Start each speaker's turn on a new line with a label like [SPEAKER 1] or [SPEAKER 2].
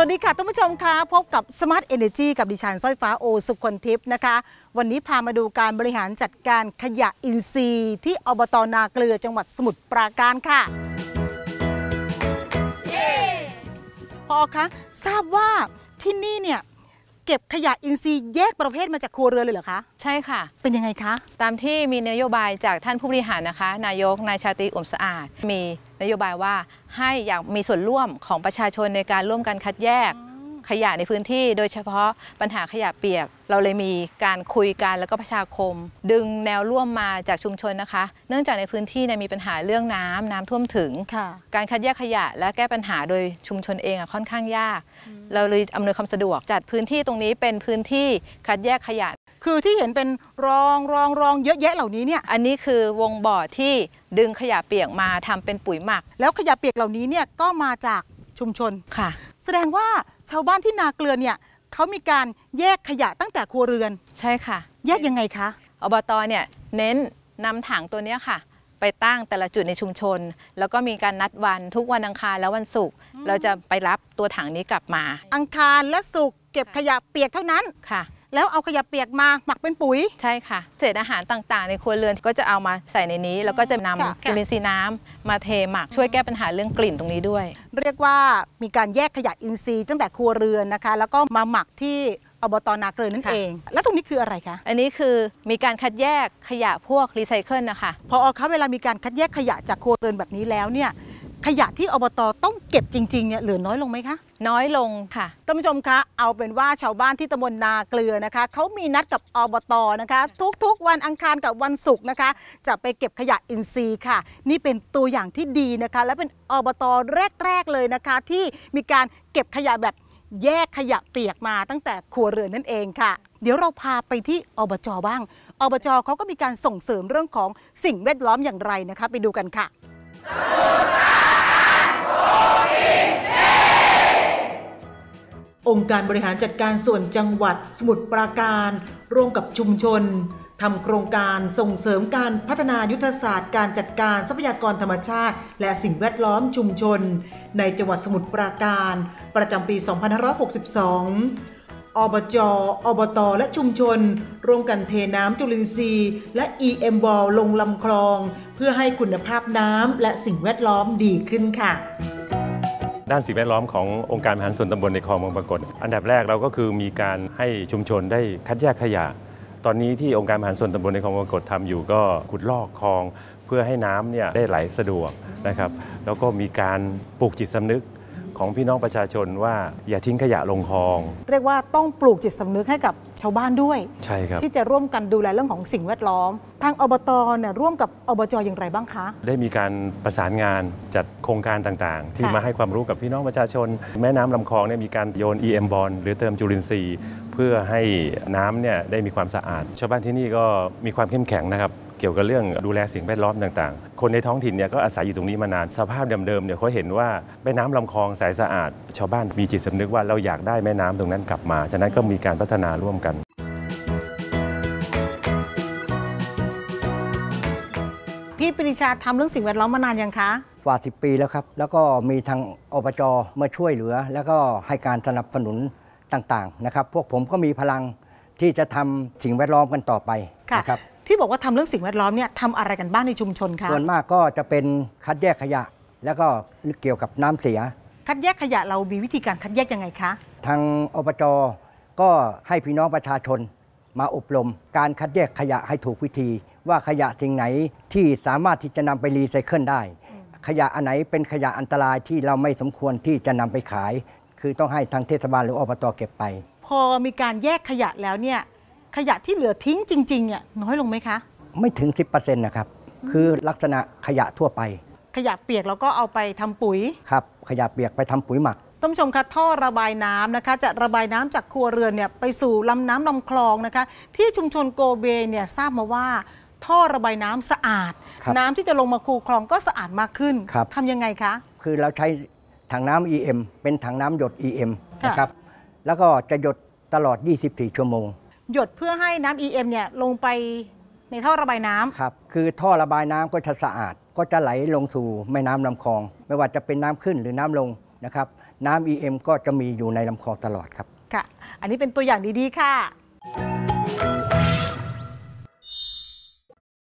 [SPEAKER 1] วัสดีค่ะท่านผู้ชมคะพบกับ Smart Energy กับดิฉันสร้อยฟ้าโอสุคนทิพย์นะคะ วันนี้พามาดูการบริหารจัดการขยะอินทรีย์ ที่อบตนาเกลือจังหวัดสมุทรปราการค่ะพอคะทราบว่าที่นี่เก็บขยะอินทรีย์แยกประเภทมาจากครัวเรือนเลยเหรอคะ ใช่ค่ะ เป็นยังไงคะ
[SPEAKER 2] ตามที่มีนโยบายจากท่านผู้บริหารนะคะ นายก นายชาติอุมสะอาด มีนโยบายว่าให้อยากมีส่วนร่วมของประชาชนในการร่วมกันคัดแยกขยะในพื้นที่โดยเฉพาะปัญหาขยะเปียกเราเลยมีการคุยกันแล้วก็ประชาคม ดึงแนวร่วมมาจากชุมชนนะคะ เนื่องจากในพื้นที่นมีปัญหาเรื่องน้ำน้ำท่วมถึงการคัดแยกขยะ และแก้ปัญหาโดยชุมชนเองค่อนข้างยาก เราเลยอำนวยความสะดวกจัดพื้นที่ตรงนี้เป็นพื้นที่คัดแยกขยะ คือที่เห็นเป็นรองรองร
[SPEAKER 1] องเยอะแยะเหล่านี้เนี่ยอันนี้คือวงบ่อที่ดึงขยะเปียกมาทำเป็นปุ๋ยหมัก แล้วขยะเปียกเหล่านี้เนี่ยก็มาจากชุมชนค่ะแสดงว่าชาวบ้านที่นาเกลือเนี่ยเขามีการแยกขยะตั้งแต่ครัวเรือนใช่ค่ะ แยกยังไงคะอบต
[SPEAKER 2] เนี่ยเน้นนำถังตัวเนี้ยค่ะ ไปตั้งแต่ละจุดในชุมชน แล้วก็มีการนัดวันทุกวันอังคารและวันศุกร์เราจะไปรับตัวถังนี้กลับมา อังคารและศุกร์เก็บขยะเปียกเท่านั้นค่ะแล้วเอาขยะเปียกมาหมักเป็นปุ๋ยใช่ค่ะ เศษอาหารต่างๆในครัวเรือนก็จะเอามาใส่ในนี้ แล้วก็จะนำจุลินทรีย์น้ำมาเทหมักช่วยแก้
[SPEAKER 1] ปัญหาเรื่องกลิ่นตรงนี้ด้วย เรียกว่ามีการแยกขยะอินทรีย์ ตั้งแต่ครัวเรือนนะคะ แล้วก็มาหมักที่อบตนาเกลือนั่นเอง แล้วตรงนี้คืออะไรคะ อันนี้คือมีการคัดแยกขยะพวกรีไซเคิลนะคะพออคะเวลามีการคัดแยกขยะจากครัวเรือนแบบนี้แล้วเนี่ยขยะที่อบตต้องเก็บจริงๆเนี่ยเหลือน้อยลงไหมคะน้อยลงค่ะท่านผู้ชมคะเอาเป็นว่าชาวบ้านที่ตำบลนาเกลือนะคะเขามีนัดกับอบตนะคะ ทุกๆวัน อังคารกับวันศุกร์นะคะ จะไปเก็บขยะอินทรีย์ค่ะ นี่เป็นตัวอย่างที่ดีนะคะ และเป็นอบตแรกๆเลยนะคะ ที่มีการเก็บขยะแบบแยกขยะเปียกมาตั้งแต่ครัวเรือนนั่นเองค่ะ เดี๋ยวเราพาไปที่อบจบ้าง อบจเขาก็มีการส่งเสริมเรื่องของสิ่งแวดล้อมอย่างไรนะคะ ไปดูกันค่ะองค์การบริหารจัดการส่วนจังหวัดสมุทรปราการ ร่วมกับชุมชนทำโครงการส่งเสริมการพัฒนายุทธศาสตร์ การจัดการทรัพยากรธรรมชาติ และสิ่งแวดล้อมชุมชน ในจังหวัดสมุทรปราการประจำปี 2562 อบจ อบต และชุมชน ร่วมกันเทน้ำจุลินทรีย์ และ EM บอลลงลำคลอง เพื่อให้คุณภาพน้ำและสิ่งแวดล้อมดีขึ้นค่ะ
[SPEAKER 3] ด้านสิ่งแวดล้อมขององค์การบริหารส่วนตำบลในคลองบางปรากฏอันดับแรกเราก็คือมีการให้ชุมชนได้คัดแยกขยะ ตอนนี้ที่องค์การบริหารส่วนตำบลในคลองบางปรากฏทำอยู่ก็ขุดลอกคลองเพื่อให้น้ำเนี่ยได้ไหลสะดวกนะครับ แล้วก็มีการปลูกจิตสำนึกของพี่น้องประชาชนว่าอย่าทิ้งขยะลงคลอง
[SPEAKER 1] เรียกว่าต้องปลูกจิตสำนึกให้กับชาวบ้านด้วยใช่ครับที่จะร่วมกันดูแลเรื่องของสิ่งแวดล้อม ทางอบตเนี่ยร่วมกับอบจอย่างไรบ้างคะ
[SPEAKER 3] ได้มีการประสานงานจัดโครงการต่างๆ ที่มาให้ความรู้กับพี่น้องประชาชน แม่น้ำลำคลองเนี่ยมีการโยน EM บอลหรือเติมจุลินทรีย์เพื่อให้น้ำเนี่ยได้มีความสะอาด ชาวบ้านที่นี่ก็มีความเข้มแข็งนะครับเกี่ยวกับเรื่องดูแลสิ่งแวดล้อมต่าง ๆ คนในท้องถิ่นเนี่ยก็อาศัยอยู่ตรงนี้มานาน สภาพเดิมๆเนี่ยเขาเห็นว่าแม่น้ำลำคลองสายสะอาดชาวบ้านมีจิตสำนึกว่าเราอยากได้แม่น้ำตรงนั้นกลับมาฉะนั้นก็มีการพัฒนาร่วมกัน
[SPEAKER 1] พี่ปริชาทำเรื่องสิ่งแวดล้อมมานานยังคะ
[SPEAKER 3] กว่า 10 ปี
[SPEAKER 4] แล้วครับ แล้วก็มีทางอบจมาช่วยเหลือ แล้วก็ให้การสนับสนุนต่างๆนะครับ พวกผมก็มีพลังที่จะทำสิ่งแวดล้อมกันต่อไปนะครับที
[SPEAKER 1] ่บอกว่าทำเรื่องสิ่งแวดล้อมเนี่ยทำอะไรกันบ้างในชุมชนคะส่วน
[SPEAKER 4] มากก็จะเป็นคัดแยกขยะ แล้วก็เกี่ยวกับน้ำเสีย
[SPEAKER 1] คัดแยกขยะเรามีวิธีการคัดแยกยังไงคะ
[SPEAKER 4] ทางอบจก็ให้พี่น้องประชาชน มาอบรม การคัดแยกขยะให้ถูกวิธี ว่าขยะสิ่งไหนที่สามารถที่จะนำไปรีไซเคิลได้ ขยะอันไหนเป็นขยะอันตรายที่เราไม่สมควรที่จะนำไปขาย คือต้องให้ทางเทศบาลหรืออบตเก็บไป
[SPEAKER 1] พอมีการแยกขยะแล้วเนี่ยขยะที่เหลือทิ้งจริงๆเนี่ยน้อยลงไหมคะ
[SPEAKER 4] ไม่ถึง 10%นะครับ คือลักษณะขยะทั่วไป
[SPEAKER 1] ขยะเปียกเราก็เอาไปทำปุ๋ย
[SPEAKER 4] ครับ ขยะเปียกไปทำปุ๋ยหมัก
[SPEAKER 1] ท่านผู้ชมคะท่อระบายน้ำนะคะจะระบายน้ำจากครัวเรือนเนี่ยไปสู่ลำน้ำลำคลองนะคะที่ชุมชนโกเบเนี่ยทราบมาว่า ท่อระบายน้ำสะอาดน้ำที่จะลงมาคูคลองก็สะอาดมากขึ้นครับทำยังไงคะ
[SPEAKER 4] คือเราใช้ถังน้ำ EM เป็นถังน้ำหยด EM นะครับแล้วก็จะหยดตลอด24ชั่วโมง
[SPEAKER 1] หยดเพื่อให้น้ำ EM เนี่ยลงไปในท่อระบายน้ำ
[SPEAKER 4] ครับคือท่อระบายน้ำก็จะสะอาด ก็จะไหลลงสู่แม่น้ำลำคลอง ไม่ว่าจะเป็นน้ำขึ้นหรือน้ำลงนะครับน้ำ EM ก็จะมีอยู่ในลำคลองตลอดครับค
[SPEAKER 1] ่ะ อันนี้เป็นตัวอย่างดีๆค่ะ